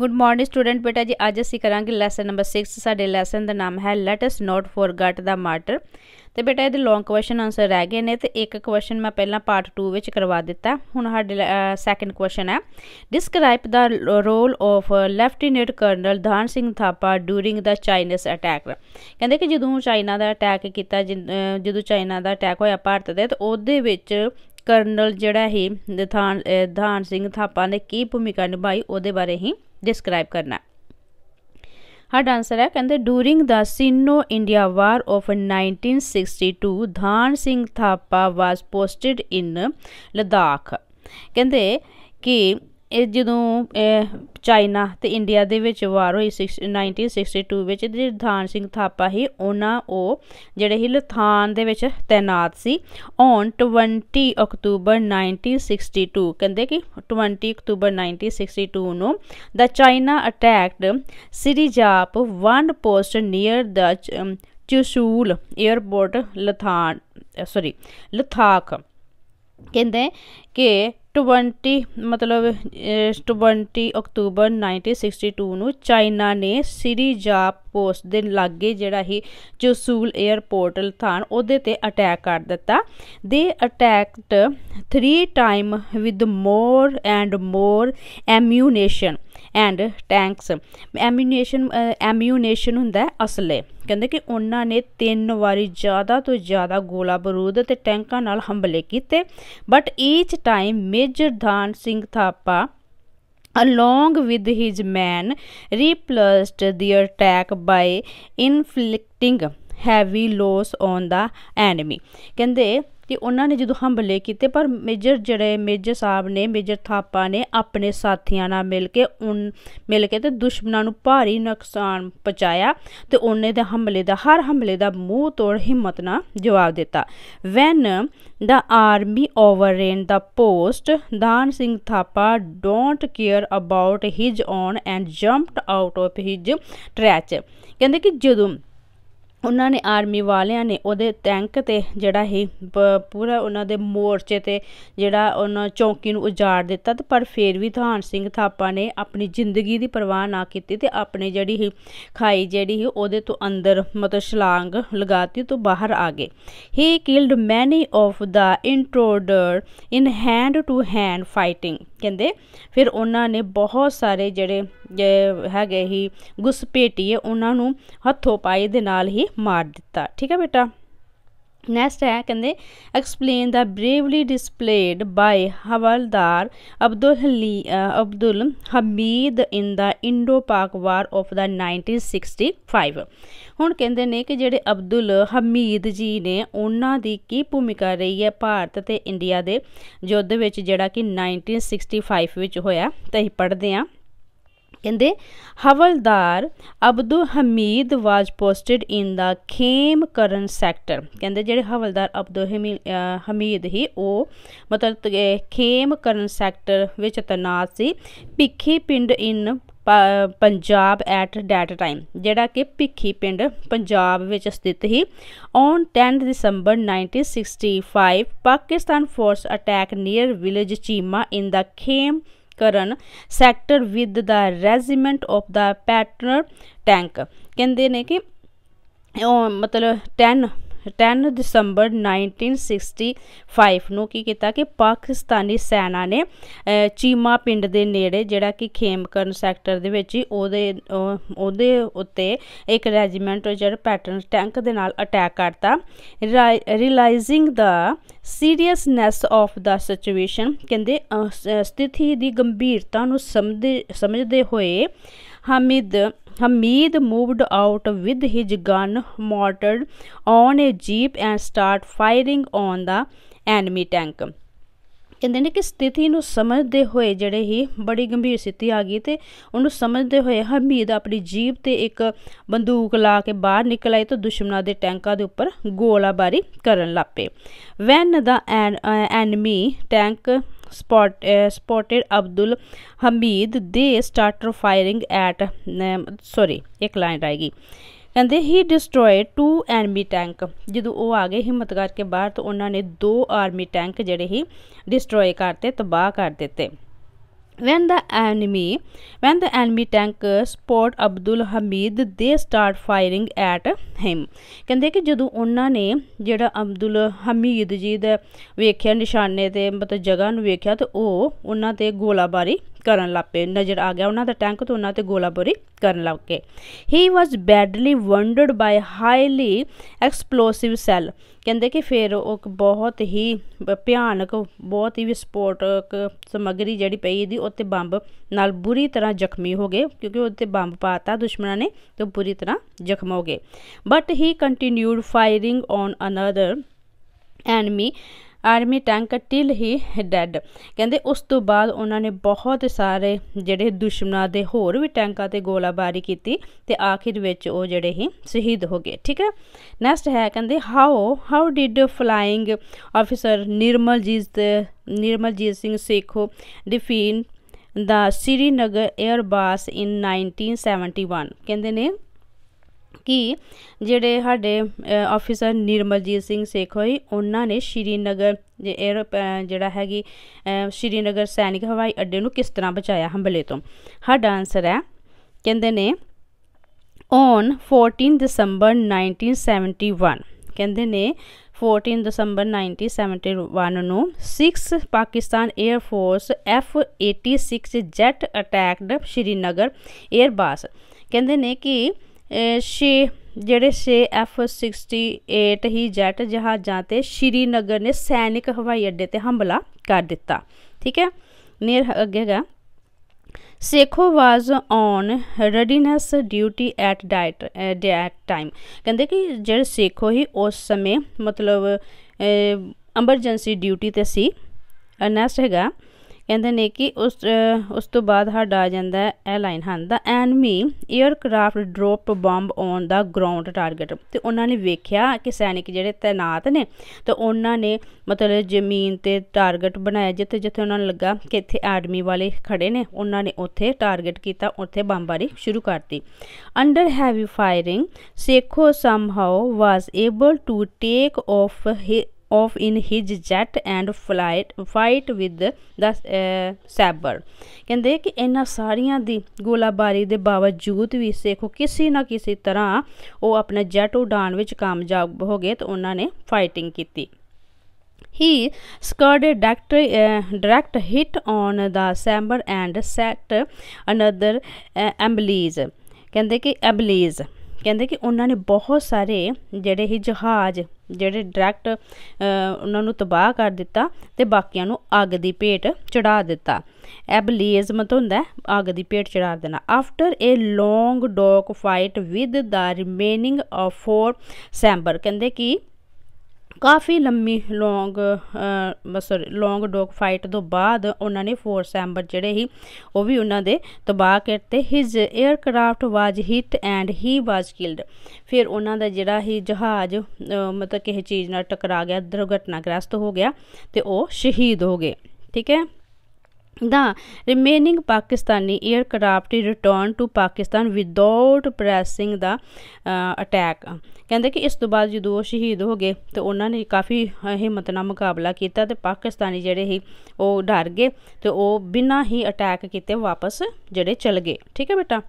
Good morning student ਬੇਟਾ ਜੀ ਅੱਜ ਅਸੀਂ ਕਰਾਂਗੇ ਲੈਸਨ ਨੰਬਰ 6 ਸਾਡੇ ਲੈਸਨ ਦਾ ਨਾਮ ਹੈ ਲੈਟ ਅਸ ਨਾਟ ਫੋਰਗਟ ਦਾ ਮਾਰਟਰ ਤੇ ਬੇਟਾ ਇਹਦੇ ਲੌਂਗ ਕੁਐਸਚਨ ਆਨਸਰ ਰਹਿ ਗਏ ਨੇ ਤੇ ਇੱਕ ਕੁਐਸਚਨ ਮੈਂ ਪਹਿਲਾਂ ਪਾਰਟ 2 ਵਿੱਚ ਕਰਵਾ ਦਿੱਤਾ ਹੁਣ ਸਾਡੇ ਸੈਕੰਡ ਕੁਐਸਚਨ ਹੈ describe the role of lieutenant colonel Dhan Singh Thapa during the Chinese attack ਕਹਿੰਦੇ ਕਿ ਜਦੋਂ ਚਾਈਨਾ ਦਾ ਅਟੈਕ ਕੀਤਾ ਜਦੋਂ ਚਾਈਨਾ ਦਾ ਅਟੈਕ ਹੋਇਆ ਭਾਰਤ ਦੇ ਤੇ ਉਹਦੇ ਵਿੱਚ ਕਰਨਲ ਜਿਹੜਾ ਹੈ ਨਿਧਾਨ ਧਾਨ ਸਿੰਘ ਥਾਪਾ ਨੇ ਕੀ ਭੂਮਿਕਾ ਨਿਭਾਈ ਉਹਦੇ ਬਾਰੇ ਹੀ ਡਿਸਕ੍ਰਾਈਬ ਕਰਨਾ ਸਾਡਾ ਡਾਂਸਰ ਹੈ ਕਹਿੰਦੇ during the Sino India war of 1962 Dhan Singh Thapa was posted in Ladakh ਕਹਿੰਦੇ ਕਿ ਇਹ ਜਦੋਂ ਚਾਈਨਾ ਤੇ ਇੰਡੀਆ ਦੇ ਵਿੱਚ ਵਾਰ ਹੋਈ 1962 ਵਿੱਚ ਜਿਹੜੇ ਧਾਨ ਸਿੰਘ ਥਾਪਾ ਸੀ ਉਹਨਾਂ ਉਹ ਜਿਹੜੇ ਹੀ ਲਥਾਨ ਦੇ ਵਿੱਚ ਤੈਨਾਤ ਸੀ ਔਨ 20 ਅਕਤੂਬਰ 1962 ਕਹਿੰਦੇ ਕਿ 20 ਅਕਤੂਬਰ 1962 ਨੂੰ the China attacked Sirijap one post near the Chushul airport ਲਥਾਨ ਸੌਰੀ ਲਥਾਕ ਕਹਿੰਦੇ ਕਿ 20 ਮਤਲਬ 20 ਅਕਤੂਬਰ 1962 ਨੂੰ ਚਾਈਨਾ ਨੇ ਸ਼੍ਰੀ ਜਾਪ ਪੋਸਟ ਦੇ ਲਾਗੇ ਜਿਹੜਾ ਹੀ ਚੋਸੂਲ 에ਅਰਪੋਰਟ ਥਾਨ ਉਹਦੇ ਤੇ ਅਟੈਕ ਕਰ ਦਿੱਤਾ they attacked 3 time with more and more ammunition and tanks ammunition ammunition ਹੁੰਦਾ ਅਸਲੇ ਕਹਿੰਦੇ ਕਿ ਉਹਨਾਂ ਨੇ ਤਿੰਨ ਵਾਰੀ ਜ਼ਿਆਦਾ ਤੋਂ ਜ਼ਿਆਦਾ ਗੋਲਾ ਬਾਰੂਦ ਤੇ ਟੈਂਕਾਂ ਨਾਲ ਹਮਲੇ ਕੀਤੇ but each time major Dhan Singh Thapa along with his men, repulsed the attack by inflicting heavy loss on the enemy. Can they? ਤੇ ਉਹਨਾਂ ਨੇ ਜਦੋਂ ਹਮਲੇ ਕੀਤੇ ਪਰ ਮੇਜਰ ਜਿਹੜੇ ਮੇਜਰ ਸਾਹਿਬ ਨੇ ਮੇਜਰ ਥਾਪਾ ਨੇ ਆਪਣੇ ਸਾਥੀਆਂ ਨਾਲ ਮਿਲ ਕੇ ਮਿਲ ਕੇ ਤੇ ਦੁਸ਼ਮਣਾਂ ਨੂੰ ਭਾਰੀ ਨੁਕਸਾਨ ਪਹੁੰਚਾਇਆ ਤੇ ਉਹਨੇ ਦੇ ਹਮਲੇ ਦਾ ਹਰ ਹਮਲੇ ਦਾ ਮੂੰਹ ਤੋੜ ਹਿੰਮਤ ਨਾਲ ਜਵਾਬ ਦਿੱਤਾ when the army overran the post Dhan Singh Thapa don't care about his own and jumped out of his trench ਕਹਿੰਦੇ ਕਿ ਜਦੋਂ ਉਹਨਾਂ ਨੇ ਆਰਮੀ ਵਾਲਿਆਂ ਨੇ ਉਹਦੇ ਟੈਂਕ 'ਤੇ ਜਿਹੜਾ ਹੀ ਪੂਰਾ ਉਹਨਾਂ ਦੇ ਮੋਰਚੇ 'ਤੇ ਜਿਹੜਾ ਉਹਨਾਂ ਚੌਂਕੀ ਨੂੰ ਉਜਾੜ ਦਿੱਤਾ ਤੇ ਪਰ ਫਿਰ ਵੀ ਧਾਨ ਸਿੰਘ ਥਾਪਾ ਨੇ ਆਪਣੀ ਜ਼ਿੰਦਗੀ ਦੀ ਪਰਵਾਹ ਨਾ ਕੀਤੀ ਤੇ ਆਪਣੇ ਜਿਹੜੀ ਹੀ ਖਾਈ ਜਿਹੜੀ ਹੀ ਉਹਦੇ ਤੋਂ ਅੰਦਰ ਮਤਲਬ ਛਲਾਂਗ ਲਗਾਤੀ ਤੋਂ ਬਾਹਰ ਆ ਗਏ he killed many of the intruder in hand to hand fighting ਕਹਿੰਦੇ ਫਿਰ ਉਹਨਾਂ ਨੇ ਬਹੁਤ ਸਾਰੇ ਜਿਹੜੇ ਹੈਗੇ ਹੀ ਗੁਸਪੇਟੀਏ ਉਹਨਾਂ ਨੂੰ ਹੱਥੋਂ ਪਾਈ ਦੇ ਨਾਲ ਹੀ ਮਾਰ ਦਿੱਤਾ ਠੀਕ ਹੈ ਬੇਟਾ ਨੈਕਸਟ ਹੈ ਕਹਿੰਦੇ explain the bravely displayed by havildar Abdul ਹਲੀ Abdul Hamid in the Indo Pak war of ਦਾ 1965 ਹੁਣ ਕਹਿੰਦੇ ਨੇ ਕਿ ਜਿਹੜੇ ਅਬਦੁਲ ਹਮੀਦ ਜੀ ਨੇ ਉਹਨਾਂ ਦੀ ਕੀ ਭੂਮਿਕਾ ਰਹੀ ਹੈ ਭਾਰਤ ਤੇ ਇੰਡੀਆ ਦੇ ਯੁੱਧ ਵਿੱਚ ਜਿਹੜਾ ਕਿ 1965 ਵਿੱਚ ਹੋਇਆ ਤੇ ਅਸੀਂ ਪੜ੍ਹਦੇ ਆਂ ਕਹਿੰਦੇ ਹਵਲਦਾਰ ਅਬਦੁਲ ਹਮੀਦ ਵਾਜ posted in the Khem Karan sector ਕਹਿੰਦੇ ਜਿਹੜੇ ਹਵਲਦਾਰ ਅਬਦੁਲ ਹਮੀਦ ਹੀ ਉਹ ਮਤਲਬ ਖੇਮ ਕਰਨ ਸੈਕਟਰ ਵਿੱਚ ਤਨਾਤ ਸੀ Bhikhiwind in Punjab at that time ਜਿਹੜਾ ਕਿ ਪਿੱਖੀ ਪਿੰਡ ਪੰਜਾਬ ਵਿੱਚ ਸਥਿਤ ਹੀ ਔਨ 10 ਦਸੰਬਰ 1965 Pakistan force attack near village Cheema in the Khem Karan sector with the regiment of the Patton tank ਕਹਿੰਦੇ ਨੇ ਕਿ ਉਹ ਮਤਲਬ 10 10 ਦਸੰਬਰ 1965 ਨੂੰ ਕੀ ਕੀਤਾ ਕਿ ਪਾਕਿਸਤਾਨੀ ਸੈਨਾ ਨੇ ਚੀਮਾ ਪਿੰਡ ਦੇ ਨੇੜੇ ਜਿਹੜਾ ਕਿ ਖੇਮਕਰਨ ਸੈਕਟਰ ਦੇ ਵਿੱਚ ਹੀ ਉਹਦੇ ਉਹਦੇ ਉੱਤੇ ਇੱਕ ਰੈਜੀਮੈਂਟ ਜਿਹੜਾ ਪੈਟਰਨ ਟੈਂਕ ਦੇ ਨਾਲ ਅਟੈਕ ਕਰਤਾ realising the seriousness of the situation ਕਹਿੰਦੇ ਸਥਿਤੀ ਦੀ ਗੰਭੀਰਤਾ ਨੂੰ ਸਮਝਦੇ ਸਮਝਦੇ ਹੋਏ ਹਮਿਦ Hamid moved out with his gun mounted on a jeep and start firing on the enemy tank ਕਹਿੰਦੇ ਨੇ ਕਿ ਸਥਿਤੀ ਨੂੰ ਸਮਝਦੇ ਹੋਏ ਜਿਹੜੇ ਹੀ ਬੜੀ ਗੰਭੀਰ ਸਥਿਤੀ ਆ ਗਈ ਤੇ ਉਹਨੂੰ ਸਮਝਦੇ ਹੋਏ ਹਮੀਦ ਆਪਣੀ ਜੀਪ ਤੇ ਇੱਕ ਬੰਦੂਕ ਲਾ ਕੇ ਬਾਹਰ ਨਿਕਲ ਆਏ ਤਾਂ ਦੁਸ਼ਮਣਾਂ ਦੇ ਟੈਂਕਾਂ ਦੇ ਉੱਪਰ ਗੋਲਾਬਾਰੀ ਕਰਨ ਲੱਪੇ when the enemy tank spot, uh, spotted Abdul Hamid, they started firing at. Um, sorry, एक लाइन आएगी ਕਹਿੰਦੇ he destroyed two enemy tank ਜਦੋਂ ਉਹ ਆ ਗਏ ਹਿੰਮਤ ਕਰਕੇ ਬਾਹਰ ਤਾਂ ਉਹਨਾਂ ਨੇ ਦੋ ਆਰਮੀ ਟੈਂਕ ਜਿਹੜੇ ਹੀ ਡਿਸਟਰੋਏ ਕਰਤੇ ਤਬਾਹ ਕਰ ਦਿੱਤੇ when the enemy when the enemy tank spot abdul hamid they start firing at him ਕਹਿੰਦੇ ਕਿ ਜਦੋਂ ਉਹਨਾਂ ਨੇ ਜਿਹੜਾ ਅਬਦੁਲ ਹਮੀਦ ਜੀ ਦਾ ਵੇਖਿਆ ਨਿਸ਼ਾਨੇ ਤੇ ਮਤਲਬ ਜਗ੍ਹਾ ਨੂੰ ਵੇਖਿਆ ਤੇ ਉਹ ਉਹਨਾਂ ਤੇ ਗੋਲਾਬਾਰੀ ਕਰਨ ਲੱਪੇ ਨਜ਼ਰ ਆ ਗਿਆ ਉਹਨਾਂ ਦਾ ਟੈਂਕ ਤੋਂ ਉਹਨਾਂ ਤੇ ਗੋਲਾਬਾਰੀ ਕਰਨ ਲੱਗ ਕੇ he was badly wounded by highly explosive shell ਕਹਿੰਦੇ ਕਿ ਫਿਰ ਉਹ ਬਹੁਤ ਹੀ ਭਿਆਨਕ ਬਹੁਤ ਹੀ ਵਿਸਫੋਟਕ ਸਮਗਰੀ ਜਿਹੜੀ ਪਈ ਦੀ ਉੱਤੇ ਬੰਬ ਨਾਲ ਬੁਰੀ ਤਰ੍ਹਾਂ ਜ਼ਖਮੀ ਹੋ ਗਏ ਕਿਉਂਕਿ ਉੱਤੇ ਬੰਬ ਪਾਤਾ ਦੁਸ਼ਮਣਾਂ ਨੇ ਤੇ ਬੁਰੀ ਤਰ੍ਹਾਂ ਜ਼ਖਮ ਹੋ ਗਏ but he continued firing on another enemy army tank till he dead ਕਹਿੰਦੇ ਉਸ ਤੋਂ ਬਾਅਦ ਉਹਨਾਂ ਨੇ ਬਹੁਤ ਸਾਰੇ ਜਿਹੜੇ ਦੁਸ਼ਮਣਾਂ ਦੇ ਹੋਰ ਵੀ ਟੈਂਕਾਂ ਤੇ ਗੋਲਾਬਾਰੀ ਕੀਤੀ ਤੇ ਆਖਿਰ ਵਿੱਚ ਉਹ ਜਿਹੜੇ ਹੀ ਸ਼ਹੀਦ ਹੋ ਗਏ ਠੀਕ ਹੈ ਨੈਕਸਟ ਹੈ ਕਹਿੰਦੇ how how did flying officer Nirmaljit Nirmaljit Singh Sekhon defend the Srinagar airbase in 1971 ਕਹਿੰਦੇ ਨੇ ਕਿ ਜਿਹੜੇ ਸਾਡੇ ਆਫੀਸਰ ਨਿਰਮਲਜੀਤ ਸਿੰਘ ਸੇਖੋਈ ਉਹਨਾਂ ਨੇ ਸ਼੍ਰੀਨਗਰ ਜਿਹੜਾ ਹੈਗੀ ਸ਼੍ਰੀਨਗਰ ਸੈਨਿਕ ਹਵਾਈ ਅੱਡੇ ਨੂੰ ਕਿਸ ਤਰ੍ਹਾਂ ਬਚਾਇਆ ਹਮਲੇ ਤੋਂ ਸਾਡਾ ਆਨਸਰ ਹੈ ਕਹਿੰਦੇ ਨੇ ਔਨ 14 ਦਸੰਬਰ 1971 ਕਹਿੰਦੇ ਨੇ 14 ਦਸੰਬਰ 1971 ਨੂੰ 6 Pakistan air force F86 jet attacked Srinagar air base ਕਹਿੰਦੇ ਨੇ ਕਿ ਛੇ ਜਿਹੜੇ 6 F68 ਹੀ ਜੈਟ ਜਹਾਜ਼ਾਂ ਤੇ ਸ਼੍ਰੀਨਗਰ ਨੇ ਸੈਨਿਕ ਹਵਾਈ ਅੱਡੇ ਤੇ ਹਮਲਾ ਕਰ ਦਿੱਤਾ ਠੀਕ ਹੈ ਨੀਅਰ ਅੱਗੇਗਾ Sekhon was on readiness duty at ਡਾਇਟ ਡੈਟ ਟਾਈਮ ਕਹਿੰਦੇ ਕਿ ਜਿਹੜੇ ਸੇਖੋ ਹੀ ਉਸ ਸਮੇਂ ਮਤਲਬ ਐਮਰਜੈਂਸੀ ਡਿਊਟੀ ਤੇ ਸੀ ਨੈਕਸਟ ਹੈਗਾ ਕਹਿੰਦੇ ਨੇ ਕਿ ਉਸ ਉਸ ਤੋਂ ਬਾਅਦ ਹੱਡ ਆ ਜਾਂਦਾ ਹੈ ਇਹ ਲਾਈਨ ਹਨ the enemy aircraft drop bomb on the ground target ਤੇ ਉਹਨਾਂ ਨੇ ਵੇਖਿਆ ਕਿ ਸੈਨਿਕ ਜਿਹੜੇ ਤਾਇਨਾਤ ਨੇ ਤੇ ਉਹਨਾਂ ਨੇ ਮਤਲਬ ਜ਼ਮੀਨ ਤੇ ਟਾਰਗੇਟ ਬਣਾਇਆ ਜਿੱਥੇ ਜਿੱਥੇ ਉਹਨਾਂ ਨੂੰ ਲੱਗਾ ਕਿ ਇੱਥੇ ਆਰਮੀ ਵਾਲੇ ਖੜੇ ਨੇ ਉਹਨਾਂ ਨੇ ਉੱਥੇ ਟਾਰਗੇਟ ਕੀਤਾ ਉੱਥੇ ਬੰਬਾਰੀ ਸ਼ੁਰੂ ਕਰਤੀ under heavy firing Sekhon somehow was able to take off off in his jet and flight fight with the saber kende ki inna ਸਾਰੀਆਂ di golabari de bawajood vi ਸਿੱਖ kisi na kisi tarah oh ਆਪਣਾ jet udan vich ਕਾਮਯਾਬ ho gaye ਤੇ ਉਹਨਾਂ ne fighting kiti He scored a direct, uh, direct hit on the saber and set another uh, ambulance. ਕਹਿੰਦੇ ਕਿ ਐਬਲੀਜ਼ ਕਹਿੰਦੇ ਕਿ ਉਹਨਾਂ ਨੇ ਬਹੁਤ ਸਾਰੇ ਜਿਹੜੇ ਹੀ ਜਹਾਜ਼ ਜਿਹੜੇ ਡਾਇਰੈਕਟ ਉਹਨਾਂ ਨੂੰ ਤਬਾਹ ਕਰ ਦਿੱਤਾ ਤੇ ਬਾਕੀਆਂ ਨੂੰ ਅੱਗ ਦੀ ਭੇਟ ਚੜਾ ਦਿੱਤਾ ਇਹ ਬਲੀਜ਼ ਮਤ ਹੁੰਦਾ ਅੱਗ ਦੀ ਭੇਟ ਚੜਾ ਦੇਣਾ after a long dog fight with the remaining of four sabre ਕਹਿੰਦੇ ਕਿ ਕਾਫੀ ਲੰਮੀ long sorry long dog fight ਤੋਂ ਬਾਅਦ ਉਹਨਾਂ ਨੇ ਫੋਰਸ ਐਂਬਰ ਜਿਹੜੇ ਹੀ ਉਹ ਵੀ ਉਹਨਾਂ ਦੇ ਤਬਾਹ ਕਰਤੇ his aircraft was hit and he was killed ਫਿਰ ਉਹਨਾਂ ਦਾ ਜਿਹੜਾ ਹੀ ਜਹਾਜ਼ ਮਤਲਬ ਕਿਸੇ ਚੀਜ਼ ਨਾਲ ਟਕਰਾ ਗਿਆ ਦੁਰਘਟਨਾਗ੍ਰਸਤ ਹੋ ਗਿਆ ਤੇ ਉਹ ਸ਼ਹੀਦ ਹੋ ਗਏ ਠੀਕ ਹੈ The remaining Pakistani aircraft returned to Pakistan without pressing the uh, attack. ਕਹਿੰਦੇ ਕਿ ਇਸ ਤੋਂ ਬਾਅਦ ਜਦੋਂ ਉਹ ਸ਼ਹੀਦ ਹੋ ਗਏ ਤੇ ਉਹਨਾਂ ਨੇ ਕਾਫੀ ਹਿੰਮਤ ਨਾਲ ਮੁਕਾਬਲਾ ਕੀਤਾ ਤੇ ਪਾਕਿਸਤਾਨੀ ਜਿਹੜੇ ਸੀ ਉਹ ਡਰ ਗਏ ਤੇ ਉਹ ਬਿਨਾਂ ਹੀ ਅਟੈਕ ਕੀਤੇ ਵਾਪਸ ਜਿਹੜੇ ਚਲ ਗਏ ਠੀਕ ਹੈ ਬੇਟਾ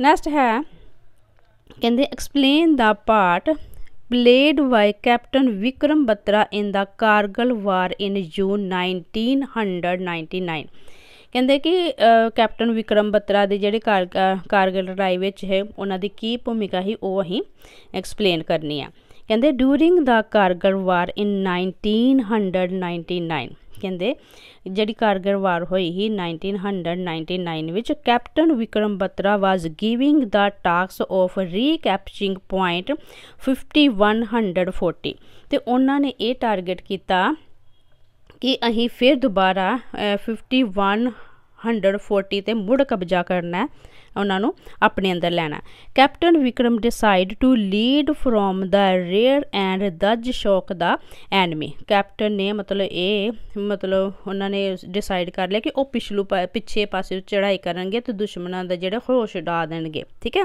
ਨੈਕਸਟ ਹੈ ਕਹਿੰਦੇ explain the part played by Captain Vikram Batra in the Kargil War in June 1999 ਕਹਿੰਦੇ ਕਿ ਕੈਪਟਨ ਵਿਕਰਮ ਬਤਰਾ ਦੇ ਜਿਹੜੇ ਕਾਰਗਲ ਲੜਾਈ ਵਿੱਚ ਹੈ ਉਹਨਾਂ ਦੀ ਕੀ ਭੂਮਿਕਾ ਸੀ ਉਹ ਅਸੀਂ ਐਕਸਪਲੇਨ ਕਰਨੀ ਆ ਕਹਿੰਦੇ ਡੂਰਿੰਗ ਦਾ ਕਾਰਗਲ ਵਾਰ ਇਨ 1999 ਕਹਿੰਦੇ ਜਿਹੜੀ ਕਾਰਗਰ ਵਾਰ ਹੋਈ ਹੀ 1999 ਵਿੱਚ captain Vikram Batra was giving the task of recapturing point 5140 ਤੇ ਉਹਨਾਂ ਨੇ ਇਹ ਟਾਰਗੇਟ ਕੀਤਾ ਕਿ ਅਸੀਂ ਫਿਰ ਦੁਬਾਰਾ 5140 ਤੇ ਮੁੜ ਕਬਜ਼ਾ ਕਰਨਾ ਹੈ ਉਹਨਾਂ ਨੂੰ ਆਪਣੇ ਅੰਦਰ ਲੈਣਾ captain Vikram decided to lead from the rear and thus shock the enemy captain ਨੇ ਮਤਲਬ ਇਹ ਮਤਲਬ ਉਹਨਾਂ ਨੇ ਡਿਸਾਈਡ ਕਰ ਲਿਆ ਕਿ ਉਹ ਪਿਛਲੂ ਪਿੱਛੇ ਪਾਸੇ ਚੜ੍ਹਾਈ ਕਰਨਗੇ ਤੇ ਦੁਸ਼ਮਣਾਂ ਦਾ ਜਿਹੜਾ ਹੋਸ਼ ਉਡਾ ਦੇਣਗੇ ਠੀਕ ਹੈ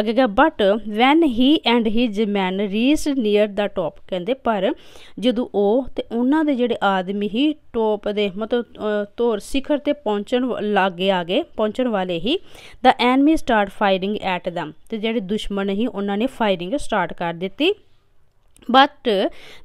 ਅੱਗੇ ਗਿਆ but when he and his man reached near the top ਕਹਿੰਦੇ ਪਰ ਜਦੋਂ ਉਹ ਤੇ ਉਹਨਾਂ ਦੇ ਜਿਹੜੇ ਆਦਮੀ ਹੀ ਟੌਪ ਦੇ ਮਤਲਬ ਤੋਰ ਸਿਖਰ ਤੇ ਪਹੁੰਚਣ ਲੱਗੇ ਆਗੇ ਪਹੁੰਚਣ ਵਾਲੇ ਹੀ the enemy start firing at them ਤੇ ਜਿਹੜੇ ਦੁਸ਼ਮਣ ਹੀ ਉਹਨਾਂ ਨੇ ਫਾਇਰਿੰਗ ਸਟਾਰਟ ਕਰ ਦਿੱਤੀ but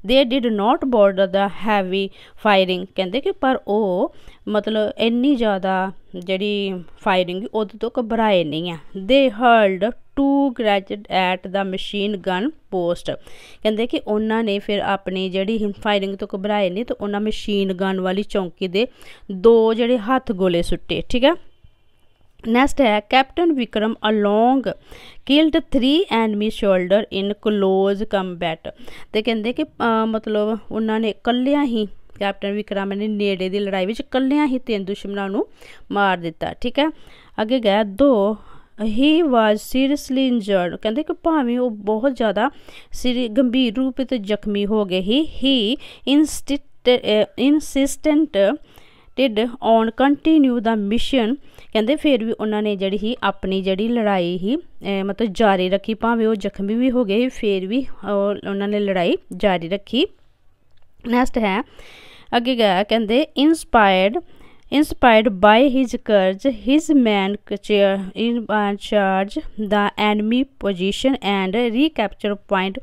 they did not bother the heavy firing ਕਹਿੰਦੇ ਕਿ ਪਰ ਉਹ ਮਤਲਬ ਇੰਨੀ ਜ਼ਿਆਦਾ ਜਿਹੜੀ ਫਾਇਰਿੰਗ ਉਹਦੇ ਤੋਂ ਘਬਰਾਏ ਨਹੀਂ ਆ they hurled two grenade at the machine gun post ਕਹਿੰਦੇ ਕਿ ਉਹਨਾਂ ਨੇ ਫਿਰ ਆਪਣੀ ਜਿਹੜੀ ਫਾਇਰਿੰਗ ਤੋਂ ਘਬਰਾਏ ਨਹੀਂ ਤੇ ਉਹਨਾਂ ਮਸ਼ੀਨ ਗਨ ਵਾਲੀ ਚੌਂਕੀ ਦੇ ਦੋ ਜਿਹੜੇ ਹੱਥ ਗੋਲੇ ਸੁੱਟੇ ਠੀਕ ਆ ਨੈਕਸਟ ਹੈ captain Vikram alone killed 3 enemy soldier in close combat ਤੇ ਕਹਿੰਦੇ ਕਿ ਮਤਲਬ ਉਹਨਾਂ ਨੇ ਇਕੱਲਿਆਂ ਹੀ ਕੈਪਟਨ ਵਿਕਰਮ ਨੇ ਨੇੜੇ ਦੀ ਲੜਾਈ ਵਿੱਚ ਇਕੱਲਿਆਂ ਹੀ ਤਿੰਨ ਦੁਸ਼ਮਣਾਂ ਨੂੰ ਮਾਰ ਦਿੱਤਾ ਠੀਕ ਹੈ ਅੱਗੇ ਗਿਆ ਦੋ ਹੀ ਵਾਸ ਸੀਰੀਅਸਲੀ ਇੰਜਰਡ ਕਹਿੰਦੇ ਕਿ ਭਾਵੇਂ ਉਹ ਬਹੁਤ ਜ਼ਿਆਦਾ ਗੰਭੀਰ ਰੂਪ ਤੇ ਜ਼ਖਮੀ ਹੋ ਗਏ he he insist insisted on continue the mission ਕਹਿੰਦੇ ਫਿਰ ਵੀ ਉਹਨਾਂ ਨੇ ਜਿਹੜੀ ਹੀ ਆਪਣੀ ਜਿਹੜੀ ਲੜਾਈ ਹੀ ਮਤਲਬ ਜਾਰੀ ਰੱਖੀ ਭਾਵੇਂ ਉਹ ਜ਼ਖਮੀ ਵੀ ਹੋ ਗਏ ਫਿਰ ਵੀ ਉਹਨਾਂ ਨੇ ਲੜਾਈ ਜਾਰੀ ਰੱਖੀ ਨੈਕਸਟ ਹੈ ਅੱਗੇ ਗਿਆ ਕਹਿੰਦੇ inspired Inspired by his courage, his men charged the enemy position and recapture point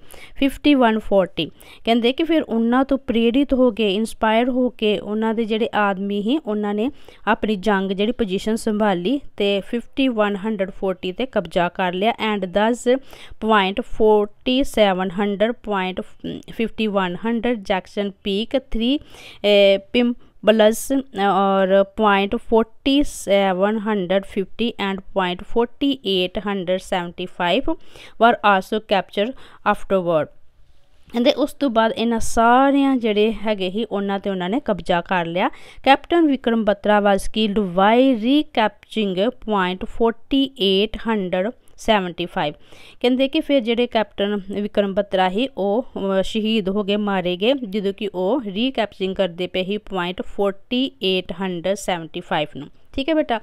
5140 ਕਹਿੰਦੇ ਕਿ ਫਿਰ ਉਹਨਾਂ ਤੋਂ ਪ੍ਰੇਰਿਤ ਹੋ ਕੇ ਇਨਸਪਾਇਰ ਹੋ ਕੇ ਉਹਨਾਂ ਦੇ ਜਿਹੜੇ ਆਦਮੀ ਹੀ ਉਹਨਾਂ ਨੇ ਆਪਣੀ ਜੰਗ ਜਿਹੜੀ ਪੋਜੀਸ਼ਨ ਸੰਭਾਲੀ ਤੇ 5140 ਤੇ ਕਬਜ਼ਾ ਕਰ ਲਿਆ ਐਂਡ 10.4700.5100 ਜੈਕਸਨ ਪੀਕ 3 ਪਿੰਪ प्लस और point forty seven hundred fifty and point forty eight hundred seventy five were also capture afterward ਇਹਦੇ ਉਸ ਤੋਂ ਬਾਅਦ ਇਹਨਾਂ ਸਾਰਿਆਂ ਜਿਹੜੇ ਹੈਗੇ ਹੀ ਉਹਨਾਂ ਤੇ ਉਹਨਾਂ ਨੇ ਕਬਜ਼ਾ ਕਰ ਲਿਆ captain Vikram Batra was killed while recapturing 0.4800 75 ਕਹਿੰਦੇ ਕਿ ਫਿਰ ਜਿਹੜੇ ਕੈਪਟਨ ਵਿਕਰਮ ਬਤਰਾ ਹੀ ਉਹ ਸ਼ਹੀਦ ਹੋ ਗਏ ਮਾਰੇ ਗਏ ਜਦੋਂ ਕਿ ਉਹ ਰੀਕੈਪਚਰਿੰਗ ਕਰਦੇ ਪਏ ਹੀ ਪੁਆਇੰਟ 4875 ਨੂੰ ਠੀਕ ਹੈ ਬੇਟਾ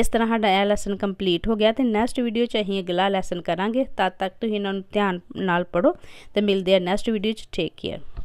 ਇਸ ਤਰ੍ਹਾਂ ਸਾਡਾ ਇਹ ਲੈਸਨ ਕੰਪਲੀਟ ਹੋ ਗਿਆ ਤੇ ਨੈਕਸਟ ਵੀਡੀਓ ਚ ਅਸੀਂ ਅਗਲਾ ਲੈਸਨ ਕਰਾਂਗੇ ਤਦ ਤੱਕ ਤੁਸੀਂ ਇਹਨਾਂ ਨੂੰ ਧਿਆਨ ਨਾਲ ਪੜੋ ਤੇ ਮਿਲਦੇ ਆ ਨੈਕਸਟ ਵੀਡੀਓ ਚ ਟੇਕ ਕੇਅਰ